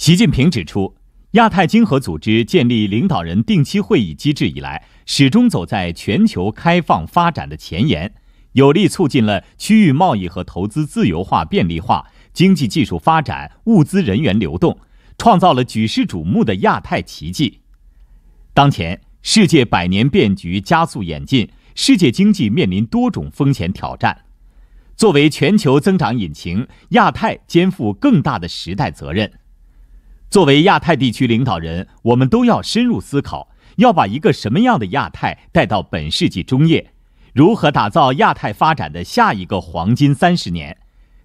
习近平指出，亚太经合组织建立领导人定期会议机制以来，始终走在全球开放发展的前沿，有力促进了区域贸易和投资自由化便利化、经济技术发展、物资人员流动，创造了举世瞩目的亚太奇迹。当前，世界百年变局加速演进，世界经济面临多种风险挑战，作为全球增长引擎，亚太肩负更大的时代责任。作为亚太地区领导人，我们都要深入思考，要把一个什么样的亚太带到本世纪中叶？如何打造亚太发展的下一个黄金三十年？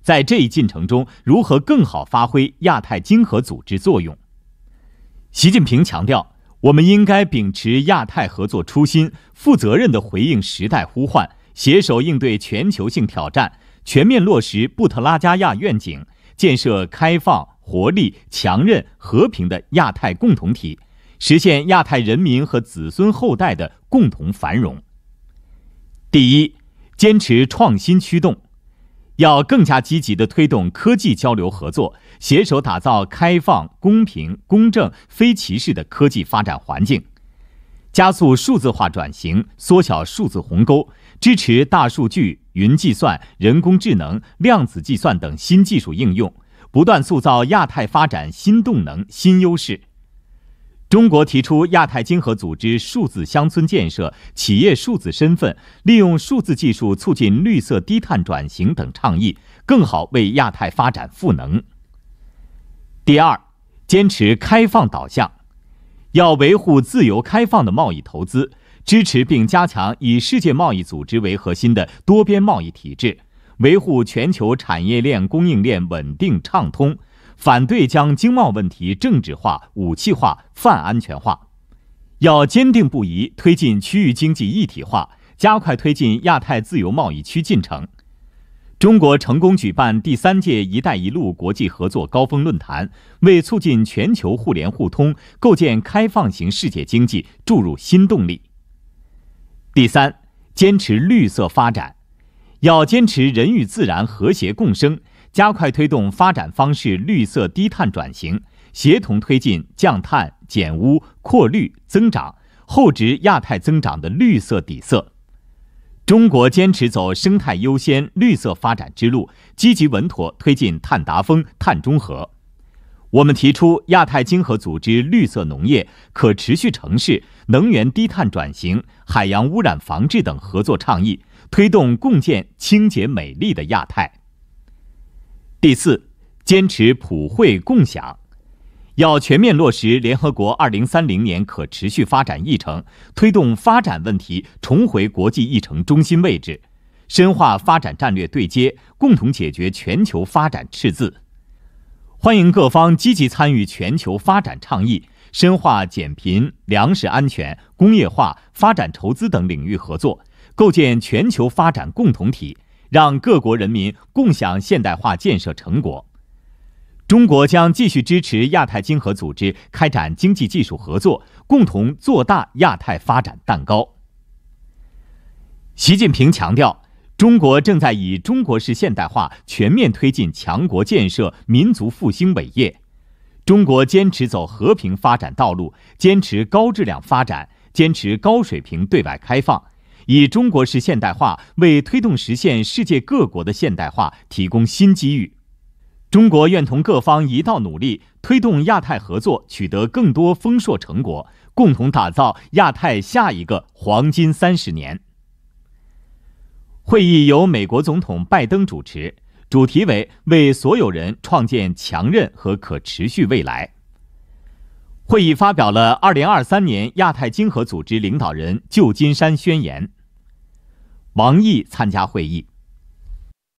在这一进程中，如何更好发挥亚太经合组织作用？习近平强调，我们应该秉持亚太合作初心，负责任地回应时代呼唤，携手应对全球性挑战，全面落实布特拉加亚愿景，建设开放。活力、强韧、和平的亚太共同体，实现亚太人民和子孙后代的共同繁荣。第一，坚持创新驱动，要更加积极地推动科技交流合作，携手打造开放、公平、公正、非歧视的科技发展环境，加速数字化转型，缩小数字鸿沟，支持大数据、云计算、人工智能、量子计算等新技术应用。不断塑造亚太发展新动能新优势，中国提出亚太经合组织数字乡村建设、企业数字身份、利用数字技术促进绿色低碳转型等倡议，更好为亚太发展赋能。第二，坚持开放导向，要维护自由开放的贸易投资，支持并加强以世界贸易组织为核心的多边贸易体制。维护全球产业链、供应链稳定畅通，反对将经贸问题政治化、武器化、泛安全化。要坚定不移推进区域经济一体化，加快推进亚太自由贸易区进程。中国成功举办第三届“一带一路”国际合作高峰论坛，为促进全球互联互通、构建开放型世界经济注入新动力。第三，坚持绿色发展。要坚持人与自然和谐共生，加快推动发展方式绿色低碳转型，协同推进降碳、减污、扩绿、增长，厚植亚太增长的绿色底色。中国坚持走生态优先、绿色发展之路，积极稳妥推进碳达峰、碳中和。我们提出亚太经合组织绿色农业、可持续城市、能源低碳转型、海洋污染防治等合作倡议。推动共建清洁美丽的亚太。第四，坚持普惠共享，要全面落实联合国二零三零年可持续发展议程，推动发展问题重回国际议程中心位置，深化发展战略对接，共同解决全球发展赤字。欢迎各方积极参与全球发展倡议，深化减贫、粮食安全、工业化、发展筹资等领域合作。构建全球发展共同体，让各国人民共享现代化建设成果。中国将继续支持亚太经合组织开展经济技术合作，共同做大亚太发展蛋糕。习近平强调，中国正在以中国式现代化全面推进强国建设、民族复兴伟业。中国坚持走和平发展道路，坚持高质量发展，坚持高水平对外开放。以中国式现代化为推动实现世界各国的现代化提供新机遇，中国愿同各方一道努力，推动亚太合作取得更多丰硕成果，共同打造亚太下一个黄金三十年。会议由美国总统拜登主持，主题为“为所有人创建强韧和可持续未来”。会议发表了《二零二三年亚太经合组织领导人旧金山宣言》。王毅参加会议。